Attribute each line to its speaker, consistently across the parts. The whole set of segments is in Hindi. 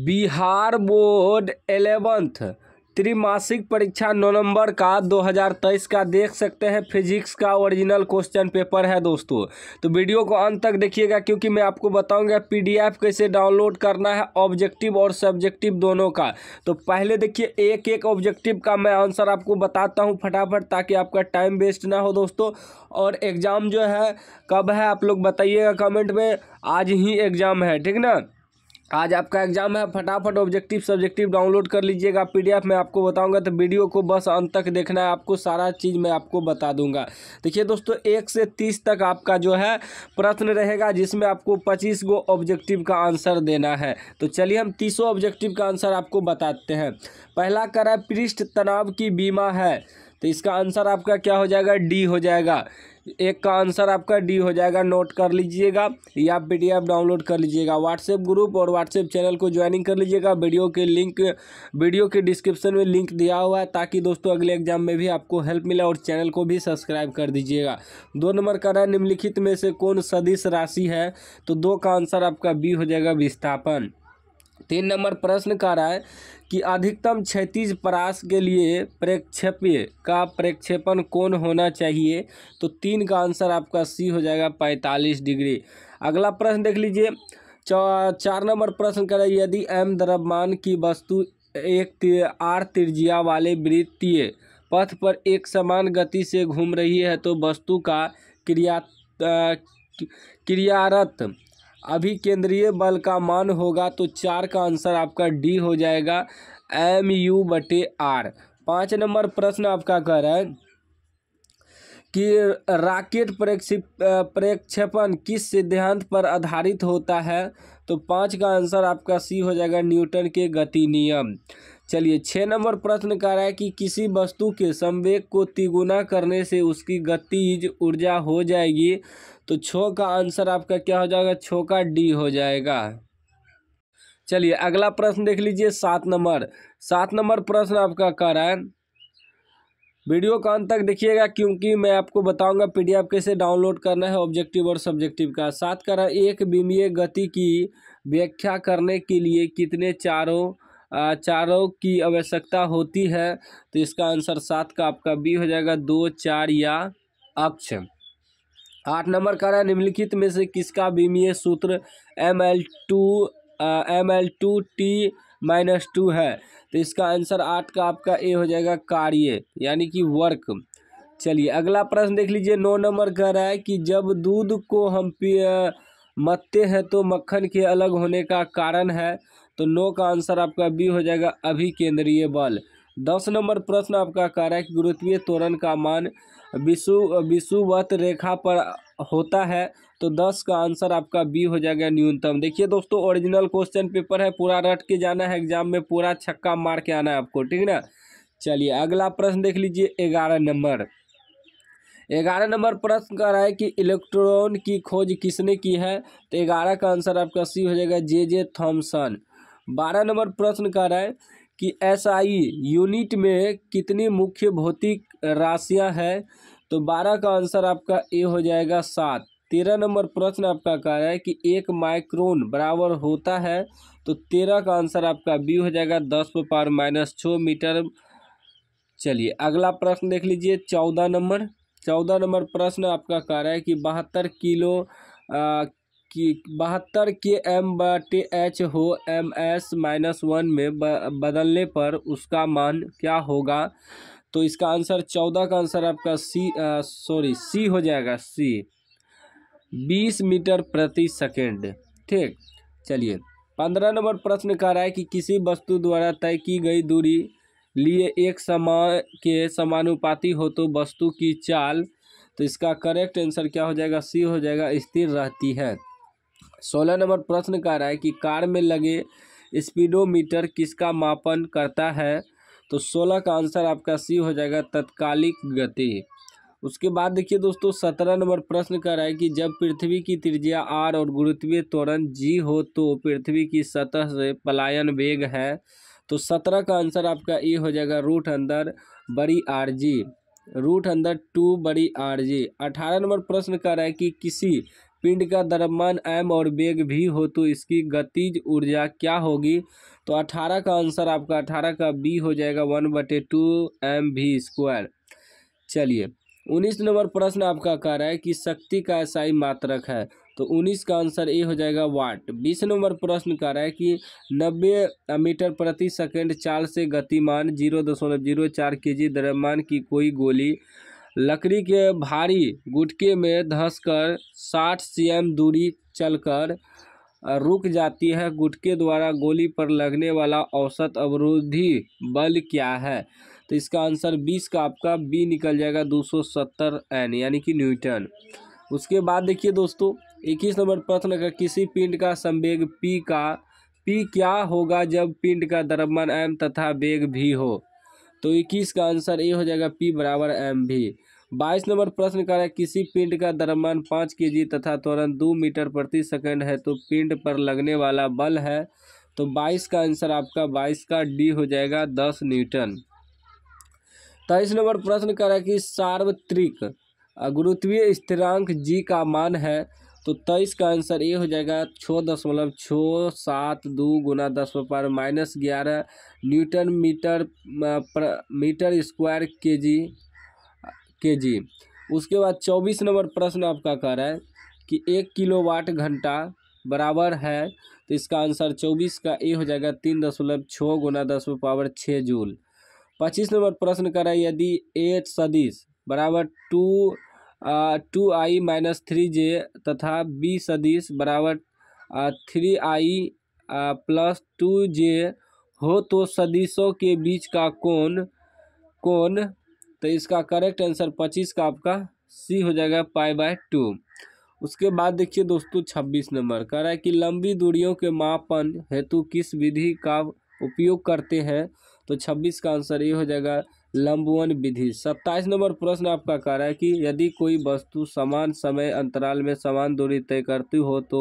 Speaker 1: बिहार बोर्ड एलेवंथ त्रिमासिक परीक्षा नवंबर का 2023 का देख सकते हैं फिजिक्स का ओरिजिनल क्वेश्चन पेपर है दोस्तों तो वीडियो को अंत तक देखिएगा क्योंकि मैं आपको बताऊंगा पीडीएफ कैसे डाउनलोड करना है ऑब्जेक्टिव और सब्जेक्टिव दोनों का तो पहले देखिए एक एक ऑब्जेक्टिव का मैं आंसर आपको बताता हूँ फटाफट ताकि आपका टाइम वेस्ट ना हो दोस्तों और एग्ज़ाम जो है कब है आप लोग बताइएगा कमेंट में आज ही एग्ज़ाम है ठीक ना आज आपका एग्जाम है फटाफट ऑब्जेक्टिव सब्जेक्टिव डाउनलोड कर लीजिएगा पीडीएफ मैं आपको बताऊंगा तो वीडियो को बस अंत तक देखना है आपको सारा चीज़ मैं आपको बता दूंगा देखिए दोस्तों एक से तीस तक आपका जो है प्रश्न रहेगा जिसमें आपको पच्चीस गो ऑब्जेक्टिव का आंसर देना है तो चलिए हम तीसों ऑब्जेक्टिव का आंसर आपको बताते हैं पहला करा पृष्ठ तनाव की बीमा है तो इसका आंसर आपका क्या हो जाएगा डी हो जाएगा एक का आंसर आपका डी हो जाएगा नोट कर लीजिएगा या पीडीएफ डाउनलोड कर लीजिएगा व्हाट्सएप ग्रुप और व्हाट्सएप चैनल को ज्वाइनिंग कर लीजिएगा वीडियो के लिंक वीडियो के डिस्क्रिप्शन में लिंक दिया हुआ है ताकि दोस्तों अगले एग्जाम में भी आपको हेल्प मिले और चैनल को भी सब्सक्राइब कर दीजिएगा दो नंबर का रहा निम्नलिखित में से कौन सदिश राशि है तो दो का आंसर आपका बी हो जाएगा विस्थापन तीन नंबर प्रश्न कह रहा है कि अधिकतम क्षतिज परास के लिए प्रेक्षेप्य का प्रक्षेपण कौन होना चाहिए तो तीन का आंसर आपका सी हो जाएगा पैंतालीस डिग्री अगला प्रश्न देख लीजिए चार नंबर प्रश्न है यदि एम द्रव्यमान की वस्तु एक आर त्रिज्या वाले वृत्तीय पथ पर एक समान गति से घूम रही है तो वस्तु का क्रिया क्रियारत अभी केंद्रीय बल का मान होगा तो चार का आंसर आपका डी हो जाएगा एम यू बटे आर पाँच नंबर प्रश्न आपका कह रहा है कि राकेट प्रेक्षिप प्रक्षेपण किस सिद्धांत पर आधारित होता है तो पाँच का आंसर आपका सी हो जाएगा न्यूटन के गति नियम चलिए छः नंबर प्रश्न कह रहा है कि किसी वस्तु के संवेग को तिगुना करने से उसकी गतिज ऊर्जा हो जाएगी तो छो का आंसर आपका क्या हो जाएगा छो का डी हो जाएगा चलिए अगला प्रश्न देख लीजिए सात नंबर सात नंबर प्रश्न आपका कह रहा है वीडियो का अंत तक देखिएगा क्योंकि मैं आपको बताऊंगा पीडीएफ कैसे डाउनलोड करना है ऑब्जेक्टिव और सब्जेक्टिव का सात करा एक बीमीय गति की व्याख्या करने के लिए कितने चारों चारों की आवश्यकता होती है तो इसका आंसर सात का आपका बी हो जाएगा दो चार या अक्ष आठ नंबर का रहा है निम्नलिखित में से किसका विमीय सूत्र M L two M L two T minus two है तो इसका आंसर आठ का आपका ए हो जाएगा कार्य यानी कि वर्क चलिए अगला प्रश्न देख लीजिए नौ नंबर कह रहा है कि जब दूध को हम मत्ते हैं तो मक्खन के अलग होने का कारण है तो नौ का आंसर आपका बी हो जाएगा अभिकेंद्रीय बल दस नंबर प्रश्न आपका कह रहा है कि गुरुत्वीय त्वरण का मान विषु विषुवत रेखा पर होता है तो दस का आंसर आपका बी हो जाएगा न्यूनतम देखिए दोस्तों ओरिजिनल क्वेश्चन पेपर है पूरा रट के जाना है एग्जाम में पूरा छक्का मार के आना है आपको ठीक ना चलिए अगला प्रश्न देख लीजिए ग्यारह नंबर ग्यारह नंबर प्रश्न कह रहा है कि इलेक्ट्रॉन की खोज किसने की है तो ग्यारह का आंसर आपका सी हो जाएगा जे जे थॉमसन बारह नंबर प्रश्न कह रहा है कि एसआई यूनिट में कितनी मुख्य भौतिक राशियां हैं तो बारह का आंसर आपका ए हो जाएगा सात तेरह नंबर प्रश्न आपका कह रहा है कि एक माइक्रोन बराबर होता है तो तेरह का आंसर आपका बी हो जाएगा दस पर पार माइनस छः मीटर चलिए अगला प्रश्न देख लीजिए चौदह नंबर चौदह नंबर प्रश्न आपका कह रहा है कि बहत्तर किलो आ, कि बहत्तर के एम बटे एच हो एम एस माइनस वन में बदलने पर उसका मान क्या होगा तो इसका आंसर चौदह का आंसर आपका सी सॉरी सी हो जाएगा सी बीस मीटर प्रति सेकेंड ठीक चलिए पंद्रह नंबर प्रश्न कह रहा है कि किसी वस्तु द्वारा तय की गई दूरी लिए एक समान के समानुपाती हो तो वस्तु की चाल तो इसका करेक्ट आंसर क्या हो जाएगा सी हो जाएगा स्थिर रहती है सोलह नंबर प्रश्न कह रहा है कि कार में लगे स्पीडोमीटर किसका मापन करता है तो सोलह का आंसर आपका सी हो जाएगा तत्कालिक गति उसके बाद देखिए दोस्तों सत्रह नंबर प्रश्न कर रहा है कि जब पृथ्वी की त्रिज्या आर और गुरुत्वीय त्वरण जी हो तो पृथ्वी की सतह से पलायन वेग है तो सत्रह का आंसर आपका ए हो जाएगा रूट अंदर बड़ी आर जी रूट अंदर टू बड़ी आर जी अठारह नंबर प्रश्न कर रहा है कि किसी पिंड का द्रव्यमान एम और वेग भी हो तो इसकी गतिज ऊर्जा क्या होगी तो अठारह का आंसर आपका अठारह का बी हो जाएगा वन बटे टू एम भी स्क्वायर चलिए उन्नीस नंबर प्रश्न आपका कह रहा है कि शक्ति का ऐसाई मात्रक है तो उन्नीस का आंसर ए हो जाएगा वाट बीस नंबर प्रश्न कह रहा है कि नब्बे मीटर प्रति सेकंड चाल से गतिमान जीरो दशमलव जीरो चार के जी द्रव्यमान की कोई गोली लकड़ी के भारी गुटके में धंसकर साठ सीएम दूरी चलकर रुक जाती है गुटके द्वारा गोली पर लगने वाला औसत अवरोधी बल क्या है तो इसका आंसर 20 का आपका बी निकल जाएगा 270 एन यानी कि न्यूटन उसके बाद देखिए दोस्तों 21 नंबर प्रश्न का किसी पिंड का संवेग पी का पी क्या होगा जब पिंड का द्रव्यमान एम तथा वेग भी हो तो इक्कीस का आंसर ए हो जाएगा पी बराबर एम भी बाईस नंबर प्रश्न का है किसी पिंड का द्रव्यमान पाँच के जी तथा त्वरण दो मीटर प्रति सेकंड है तो पिंड पर लगने वाला बल है तो बाईस का आंसर आपका बाईस का डी हो जाएगा दस न्यूटन तेईस नंबर प्रश्न रहा है कि सार्वत्रिक गुरुत्वीय स्थिरांक जी का मान है तो तेईस का आंसर ये हो जाएगा छः दशमलव छः सात दो गुना दस पर माइनस ग्यारह न्यूटन मीटर पर मीटर स्क्वायर के जी के जी उसके बाद चौबीस नंबर प्रश्न आपका कह रहा है कि एक किलोवाट घंटा बराबर है तो इसका आंसर चौबीस का ए हो जाएगा तीन दशमलव छः गुना दस पावर छः जूल पच्चीस नंबर प्रश्न है यदि एट सदीस बराबर two two i minus three j तथा बी सदिश बराबर three i plus two j हो तो सदिशों के बीच का कोण कोण तो इसका करेक्ट आंसर पच्चीस का आपका सी हो जाएगा पाई बाय टू उसके बाद देखिए दोस्तों छब्बीस नंबर कह रहा है कि लंबी दूरियों के मापन हेतु किस विधि का उपयोग करते हैं तो छब्बीस का आंसर ये हो जाएगा लंबवन विधि सत्ताईस नंबर प्रश्न आपका कह रहा है कि यदि कोई वस्तु समान समय अंतराल में समान दूरी तय करती हो तो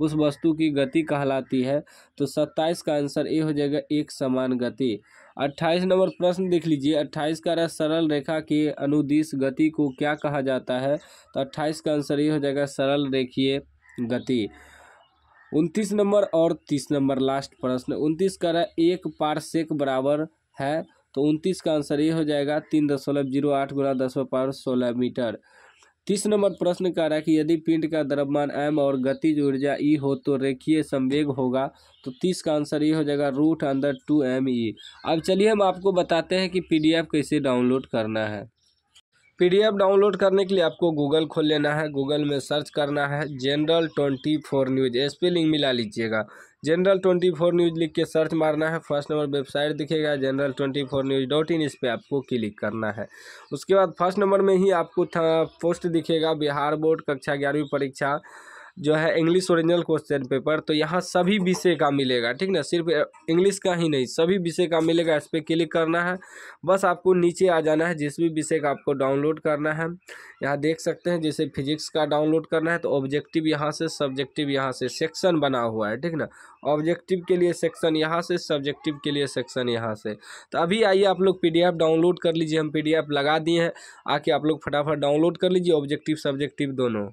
Speaker 1: उस वस्तु की गति कहलाती है तो सत्ताईस का आंसर ए हो जाएगा एक समान गति अट्ठाईस नंबर प्रश्न देख लीजिए अट्ठाईस का रहा सरल रेखा की अनुदिश गति को क्या कहा जाता है तो अट्ठाईस का आंसर ये हो जाएगा सरल रेखीय गति उनतीस नंबर और तीस नंबर लास्ट प्रश्न उनतीस का रहा एक पार्सेक बराबर है तो उनतीस का आंसर ये हो जाएगा तीन दशमलव जीरो आठ गुना दस पावर सोलह मीटर तीस नंबर प्रश्न कह रहा है कि यदि पिंड का द्रव्यमान एम और गतिज ऊर्जा ई हो तो रेखीय संवेग होगा तो तीस का आंसर ये हो जाएगा रूट अंदर टू एम ई अब चलिए हम आपको बताते हैं कि पी कैसे डाउनलोड करना है पी डाउनलोड करने के लिए आपको गूगल खोल लेना है गूगल में सर्च करना है general twenty four news spelling मिला लीजिएगा जनरल ट्वेंटी फोर न्यूज़ लिख के सर्च मारना है फर्स्ट नंबर वेबसाइट दिखेगा general twenty four news dot in इस पर आपको क्लिक करना है उसके बाद फर्स्ट नंबर में ही आपको पोस्ट दिखेगा बिहार बोर्ड कक्षा ग्यारहवीं परीक्षा जो है इंग्लिश ओरिजिनल क्वेश्चन पेपर तो यहाँ सभी विषय का मिलेगा ठीक ना सिर्फ इंग्लिश का ही नहीं सभी विषय का मिलेगा इस पर क्लिक करना है बस आपको नीचे आ जाना है जिस भी विषय का आपको डाउनलोड करना है यहाँ देख सकते हैं जैसे फिजिक्स का डाउनलोड करना है तो ऑब्जेक्टिव यहाँ से सब्जेक्टिव यहाँ से सेक्शन बना हुआ है ठीक ना ऑब्जेक्टिव के लिए सेक्शन यहाँ से सब्जेक्टिव के लिए सेक्शन यहाँ से तो अभी आइए आप लोग पी डाउनलोड कर लीजिए हम पी लगा दिए हैं आके आप लोग फटाफट डाउनलोड कर लीजिए ऑब्जेक्टिव सब्जेक्टिव दोनों